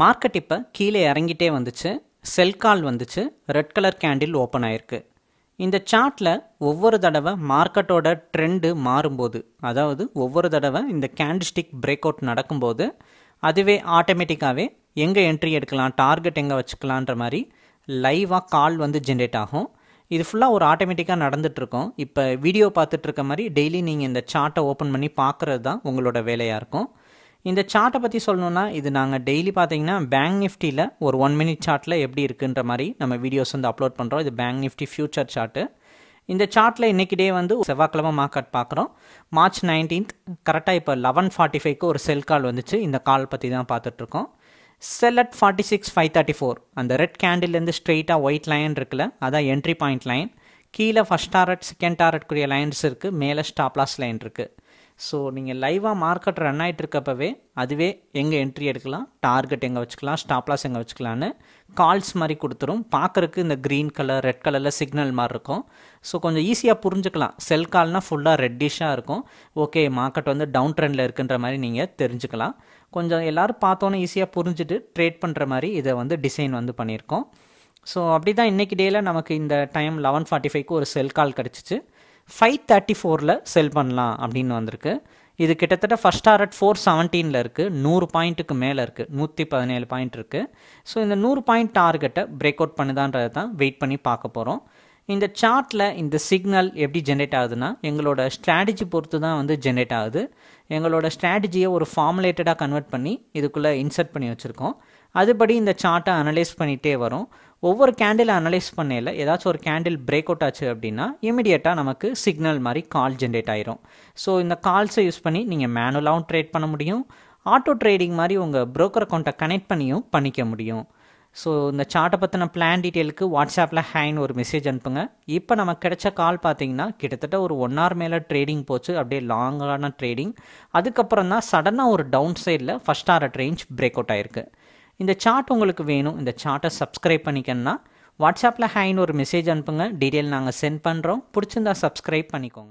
market இப்போ கீழே இறங்கிட்டே வந்துச்சு செல் கால் வந்துச்சு ரெட் கலர் கேண்டில் ஓப்பன் ஆயிருக்கு இந்த சார்ட்டில் ஒவ்வொரு தடவை மார்க்கெட்டோட ட்ரெண்டு மாறும்போது அதாவது ஒவ்வொரு தடவை இந்த கேண்டிஸ்டிக் பிரேக் அவுட் நடக்கும்போது அதுவே ஆட்டோமேட்டிக்காகவே எங்கே என்ட்ரி எடுக்கலாம் டார்கெட் எங்கே வச்சுக்கலான்ற மாதிரி லைவாக கால் வந்து ஜென்ரேட் ஆகும் இது ஃபுல்லாக ஒரு ஆட்டோமேட்டிக்காக நடந்துகிட்ருக்கோம் இப்போ வீடியோ பார்த்துட்ருக்க மாதிரி டெய்லி நீங்கள் இந்த சார்ட்டை ஓப்பன் பண்ணி பார்க்குறது தான் உங்களோட வேலையாக இருக்கும் இந்த சார்ட்டை பற்றி சொல்லணும்னா இது நாங்கள் டெய்லி பார்த்தீங்கன்னா பேங்க் நிஃப்டியில் ஒரு ஒன் மினிட் சார்ட்டில் எப்படி இருக்குன்ற மாதிரி நம்ம வீடியோஸ் வந்து அப்லோட் பண்ணுறோம் இது பேங்க் நிஃப்டி ஃபியூச்சர் சார்ட்டு இந்த சார்ட்டில் இன்றைக்கி டே வந்து செவ்வாய்க்கிழமை மார்க்கெட் பார்க்குறோம் மார்ச் நைன்டீன்த் கரெக்டாக இப்போ லெவன் ஃபார்ட்டி ஃபைவ்க்கு ஒரு செல் கால் வந்துச்சு இந்த கால் பற்றி தான் பார்த்துட்ருக்கோம் sell at forty six five thirty four அந்த ரெட் கேண்டில்லேருந்து ஸ்ட்ரெயிட்டாக ஒயிட் லைன் இருக்குல்ல அதான் என்ட்ரி பாயிண்ட் லைன் கீழே ஃபஸ்ட் டாரட் செகண்ட் கூடிய லைன்ஸ் இருக்குது மேலே ஸ்டாப்லாஸ் லைன் இருக்குது ஸோ நீங்கள் லைவாக மார்க்கெட் ரன் ஆகிட்டு இருக்கப்பவே அதுவே எங்கே என்ட்ரி எடுக்கலாம் டார்கெட் எங்கே வச்சுக்கலாம் ஸ்டாப்லாஸ் எங்கே வச்சுக்கலான்னு கால்ஸ் மாதிரி கொடுத்துரும் பார்க்குறக்கு இந்த க்ரீன் கலர் ரெட் கலரில் சிக்னல் மாதிரி இருக்கும் ஸோ கொஞ்சம் ஈஸியாக புரிஞ்சுக்கலாம் செல் கால்னால் ஃபுல்லாக ரெட்டிஷாக இருக்கும் ஓகே மார்க்கெட் வந்து டவுன் ட்ரெண்டில் இருக்குன்ற மாதிரி நீங்கள் தெரிஞ்சுக்கலாம் கொஞ்சம் எல்லோரும் பார்த்தோன்னே ஈஸியாக புரிஞ்சுட்டு ட்ரேட் பண்ணுற மாதிரி இதை வந்து டிசைன் வந்து பண்ணியிருக்கோம் ஸோ அப்படி தான் இன்றைக்கி டேயில் நமக்கு இந்த டைம் லெவன் ஃபார்ட்டி ஃபைவ்க்கு ஒரு செல் கால் கிடச்சிச்சு ஃபைவ் தேர்ட்டி ஃபோரில் செல் பண்ணலாம் அப்படின்னு வந்திருக்கு இது கிட்டத்தட்ட ஃபஸ்ட் அட் ஃபோர் செவன்டீனில் இருக்குது நூறு பாயிண்ட்டுக்கு மேலே இருக்குது நூற்றி பதினேழு பாயிண்ட் இருக்குது ஸோ இந்த நூறு பாயிண்ட் டார்கெட்டை பிரேக் அவுட் பண்ணுதான்றது தான் வெயிட் பண்ணி பார்க்க போகிறோம் இந்த சார்ட்டில் இந்த சிக்னல் எப்படி ஜென்ரேட் ஆகுதுன்னா எங்களோட ஸ்ட்ராட்டஜி பொறுத்து தான் வந்து ஜென்ரேட் ஆகுது எங்களோட ஸ்ட்ராட்டஜியை ஒரு ஃபார்முலேட்டடாக கன்வெர்ட் பண்ணி இதுக்குள்ளே இன்சர்ட் பண்ணி வச்சுருக்கோம் அதுபடி இந்த சார்ட்டை அனலைஸ் பண்ணிகிட்டே வரும் ஒவ்வொரு கேண்டில் அனலைஸ் பண்ணையில் ஏதாச்சும் ஒரு கேண்டில் பிரேக் அவுட் ஆச்சு அப்படின்னா இமீடியட்டாக நமக்கு சிக்னல் மாதிரி கால் ஜென்ரேட் ஆயிரும் ஸோ இந்த கால்ஸை யூஸ் பண்ணி நீங்கள் மேனுவலாகவும் ட்ரேட் பண்ண முடியும் ஆட்டோ ட்ரேடிங் மாதிரி உங்கள் ப்ரோக்கர் அக்கௌண்ட்டை கனெக்ட் பண்ணியும் பண்ணிக்க முடியும் ஸோ இந்த சார்ட்டை பற்றின பிளான் டீட்டெயிலுக்கு வாட்ஸ்அப்பில் ஹேன்னு ஒரு மெசேஜ் அனுப்புங்க இப்போ நமக்கு கிடைச்ச கால் பார்த்தீங்கன்னா கிட்டத்தட்ட ஒரு ஒன் ஹவர் மேலே ட்ரேடிங் போச்சு அப்படியே லாங்கான ட்ரேடிங் அதுக்கப்புறம் தான் சடனாக ஒரு டவுன் சைடில் first hour range break out ஆயிருக்கு இந்த சார்ட் உங்களுக்கு வேணும் இந்த சார்ட்டை சப்ஸ்கிரைப் பண்ணிக்கணும்னா வாட்ஸ்அப்பில் ஹேன்னு ஒரு மெசேஜ் அனுப்புங்க டீட்டெயில் நாங்கள் சென்ட் பண்ணுறோம் பிடிச்சிருந்தா சப்ஸ்கிரைப் பண்ணிக்கோங்க